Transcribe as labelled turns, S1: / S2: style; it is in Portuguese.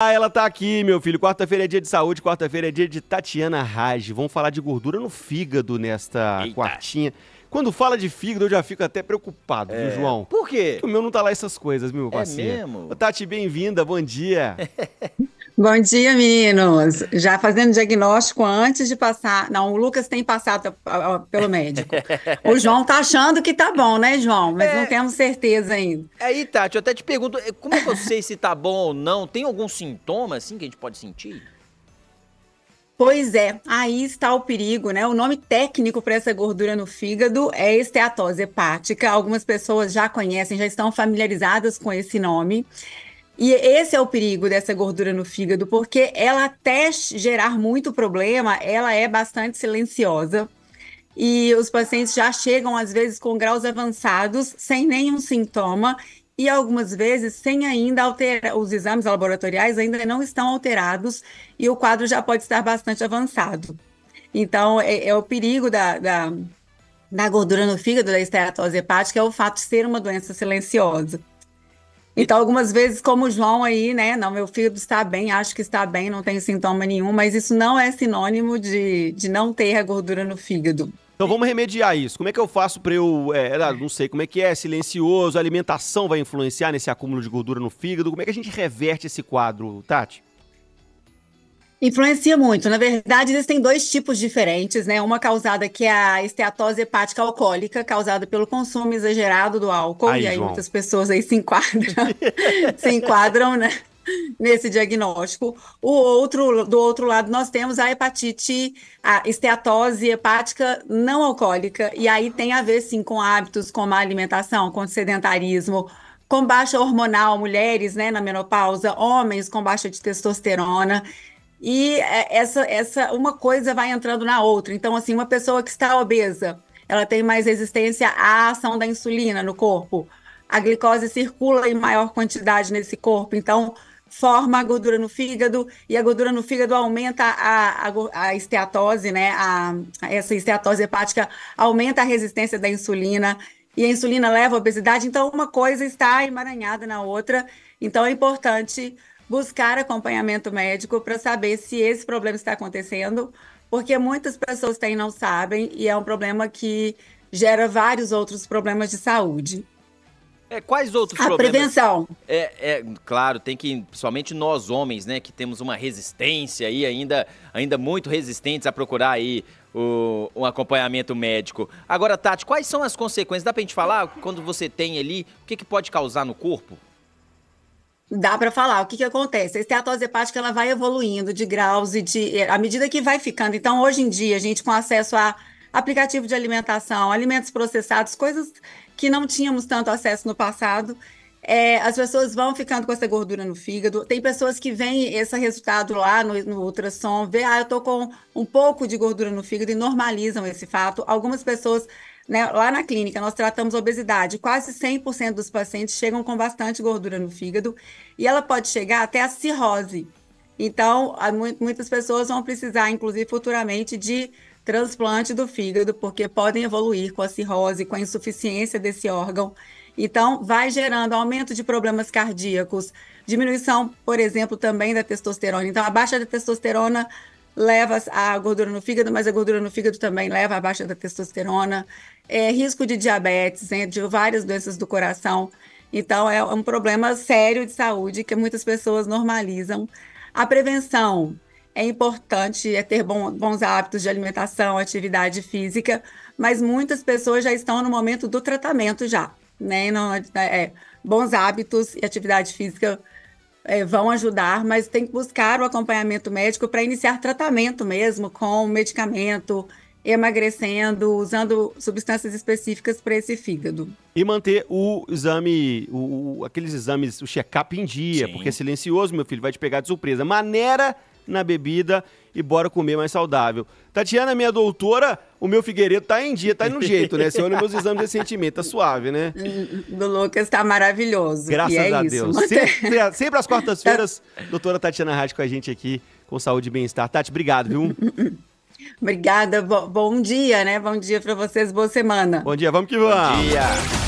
S1: Ah, ela tá aqui, meu filho. Quarta-feira é dia de saúde, quarta-feira é dia de Tatiana Raj. Vamos falar de gordura no fígado nesta Eita. quartinha. Quando fala de fígado, eu já fico até preocupado, é. viu, João? Por quê? Porque o meu não tá lá essas coisas, meu é parceiro. É mesmo? Tati, bem-vinda, bom dia.
S2: Bom dia, meninos. Já fazendo diagnóstico antes de passar. Não, o Lucas tem passado pelo médico. o João tá achando que tá bom, né, João? Mas é... não temos certeza ainda.
S1: Aí, é, Tati, eu até te pergunto, é, como é que eu sei se tá bom ou não? Tem algum sintoma, assim, que a gente pode sentir?
S2: Pois é, aí está o perigo, né? O nome técnico para essa gordura no fígado é esteatose hepática. Algumas pessoas já conhecem, já estão familiarizadas com esse nome. E esse é o perigo dessa gordura no fígado, porque ela, até gerar muito problema, ela é bastante silenciosa. E os pacientes já chegam, às vezes, com graus avançados, sem nenhum sintoma, e algumas vezes sem ainda alterar. Os exames laboratoriais ainda não estão alterados e o quadro já pode estar bastante avançado. Então, é, é o perigo da, da, da gordura no fígado, da esteatose hepática, é o fato de ser uma doença silenciosa. Então, algumas vezes, como o João aí, né? Não, meu fígado está bem, acho que está bem, não tem sintoma nenhum, mas isso não é sinônimo de, de não ter a gordura no fígado.
S1: Então vamos remediar isso. Como é que eu faço para eu. É, é, não sei como é que é, silencioso, a alimentação vai influenciar nesse acúmulo de gordura no fígado? Como é que a gente reverte esse quadro, Tati?
S2: Influencia muito. Na verdade, existem dois tipos diferentes, né? Uma causada que é a esteatose hepática alcoólica, causada pelo consumo exagerado do álcool. e aí João. muitas pessoas aí se enquadram, se enquadram, né? Nesse diagnóstico. O outro, do outro lado, nós temos a hepatite, a esteatose hepática não alcoólica. E aí tem a ver, sim, com hábitos, com má alimentação, com sedentarismo, com baixa hormonal, mulheres, né, na menopausa, homens com baixa de testosterona. E é, essa, essa uma coisa vai entrando na outra. Então, assim, uma pessoa que está obesa, ela tem mais resistência à ação da insulina no corpo. A glicose circula em maior quantidade nesse corpo, então forma a gordura no fígado e a gordura no fígado aumenta a, a, a esteatose, né? A, essa esteatose hepática aumenta a resistência da insulina e a insulina leva à obesidade. Então, uma coisa está emaranhada na outra. Então, é importante buscar acompanhamento médico para saber se esse problema está acontecendo, porque muitas pessoas têm não sabem, e é um problema que gera vários outros problemas de saúde. É, quais outros a problemas? prevenção.
S1: É, é, claro, tem que, somente nós homens, né, que temos uma resistência aí, ainda, ainda muito resistentes a procurar aí o, um acompanhamento médico. Agora, Tati, quais são as consequências? Dá pra gente falar quando você tem ali, o que, que pode causar no corpo?
S2: Dá para falar. O que, que acontece? A esteatose hepática ela vai evoluindo de graus e de. à medida que vai ficando. Então, hoje em dia, a gente com acesso a aplicativo de alimentação, alimentos processados, coisas que não tínhamos tanto acesso no passado, é, as pessoas vão ficando com essa gordura no fígado. Tem pessoas que veem esse resultado lá no, no ultrassom, vê, ah, eu tô com um pouco de gordura no fígado e normalizam esse fato. Algumas pessoas né, lá na clínica nós tratamos obesidade, quase 100% dos pacientes chegam com bastante gordura no fígado e ela pode chegar até a cirrose. Então, muitas pessoas vão precisar, inclusive futuramente, de transplante do fígado, porque podem evoluir com a cirrose, com a insuficiência desse órgão. Então, vai gerando aumento de problemas cardíacos, diminuição, por exemplo, também da testosterona. Então, a baixa da testosterona leva a gordura no fígado, mas a gordura no fígado também leva à baixa da testosterona, é, risco de diabetes, né, de várias doenças do coração. Então, é um problema sério de saúde que muitas pessoas normalizam. A prevenção é importante, é ter bom, bons hábitos de alimentação, atividade física, mas muitas pessoas já estão no momento do tratamento já, né? Não, é, é, bons hábitos e atividade física é, vão ajudar, mas tem que buscar o acompanhamento médico para iniciar tratamento mesmo com medicamento, emagrecendo, usando substâncias específicas para esse fígado.
S1: E manter o exame, o, o, aqueles exames, o check-up em dia, Sim. porque é silencioso, meu filho, vai te pegar de surpresa. Maneira na bebida e bora comer mais saudável. Tatiana, minha doutora, o meu Figueiredo tá em dia, tá no jeito, né? Você olha meus exames de sentimento, tá suave, né?
S2: Do hum, hum, hum, Lucas tá maravilhoso. Graças é a Deus. Isso,
S1: sempre, sempre às quartas-feiras, doutora Tatiana Rádio com a gente aqui, com saúde e bem-estar. Tati, obrigado, viu?
S2: Obrigada, bom, bom dia, né? Bom dia para vocês, boa semana. Bom dia, vamos que vamos. Bom dia.